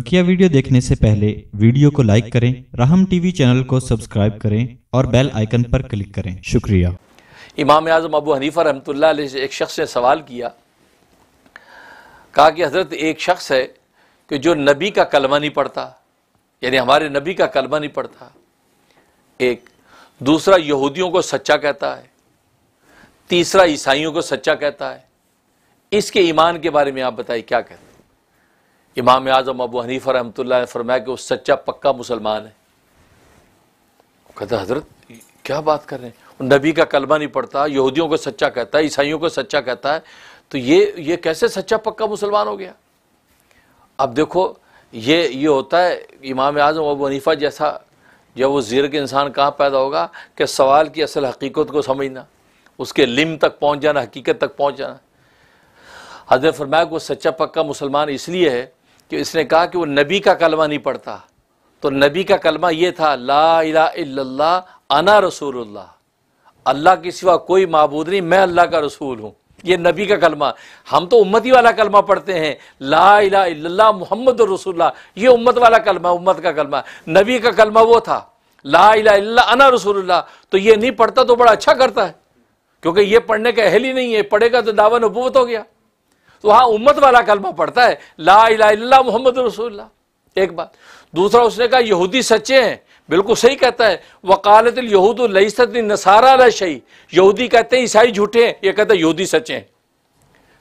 बकिया वीडियो देखने से पहले वीडियो को लाइक करें राहम टीवी चैनल को सब्सक्राइब करें और बेल आइकन पर क्लिक करें शुक्रिया इमाम आजम अबू हनीफा रहमत एक शख्स ने सवाल किया कहा कि हज़रत एक शख्स है कि जो नबी का कलमा नहीं पढ़ता यानी हमारे नबी का कलमा नहीं पढ़ता एक दूसरा यहूदियों को सच्चा कहता है तीसरा ईसाइयों को सच्चा कहता है इसके ईमान के बारे में आप बताइए क्या कहते हैं इमाम आज़म अबू हनीफ़ा रहमत ने फरमाया कि वो सच्चा पक्का मुसलमान है कहता हजरत क्या बात कर रहे हैं नबी का कलमा नहीं पढ़ता यहूदियों को सच्चा कहता है ईसाइयों को सच्चा कहता है तो ये ये कैसे सच्चा पक्का मुसलमान हो गया अब देखो ये ये होता है इमाम आज़म अबू हनीफ़ा जैसा जब वो जीर के इंसान कहाँ पैदा होगा कि सवाल की असल हकीकत को समझना उसके लिम तक पहुँच जाना हकीकत तक पहुँच जाना हजरत फरमाया को सच्चा पक्का मुसलमान इसलिए है कि इसने कहा कि वो नबी का कलमा नहीं पढ़ता तो नबी का कलमा ये था ला इला अना रसूलुल्लाह अल्लाह के सिवा कोई मबूद नहीं मैं अल्लाह का रसूल हूँ ये नबी का कलमा हम तो उम्मती वाला कलमा पढ़ते हैं ला इला मोहम्मद रसूल्ला ये उम्मत वाला कलमा उम्मत का कलमा नबी का कलमा वो था ला इला इल्ला अना रसूलुल्लाह तो ये नहीं पढ़ता तो बड़ा अच्छा करता है क्योंकि ये पढ़ने का अहल ही नहीं है पढ़ेगा तो दावा नबूत हो गया तो वहां उम्मत वाला कलमा पढ़ता है ला इला मोहम्मद रसूल्ला एक बात दूसरा उसने कहा यहूदी सच्चे हैं बिल्कुल सही कहता है वकालत यहूद नसारा रही यहूदी कहते हैं ईसाई झूठे हैं ये कहते हैं यहूदी सच्चे हैं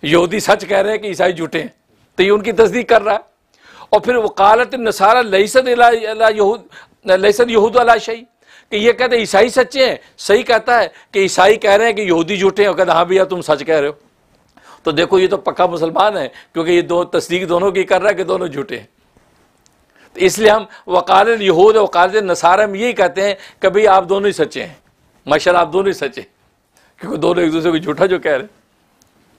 यहूदी सच कह रहे हैं कि ईसाई झूठे हैं तो ये उनकी तस्दीक कर रहा है और फिर वकालत नसारा लईसत यहूद लईसत यहूद अला शही कि ये कहते ईसाई सच्चे हैं सही कहता है कि ईसाई कह रहे हैं कि यहूदी झूठे हैं और कहते हाँ भैया तुम सच कह रहे हो तो देखो ये तो पक्का मुसलमान है क्योंकि ये दो तस्दीक दोनों की कर रहा है कि दोनों झूठे हैं तो इसलिए हम वकाल यहूद वकाल नसारा में यही कहते हैं कि भाई आप दोनों ही सच्चे हैं माशा आप दोनों ही सच्चे क्योंकि दोनों एक दूसरे को झूठा जो कह रहे हैं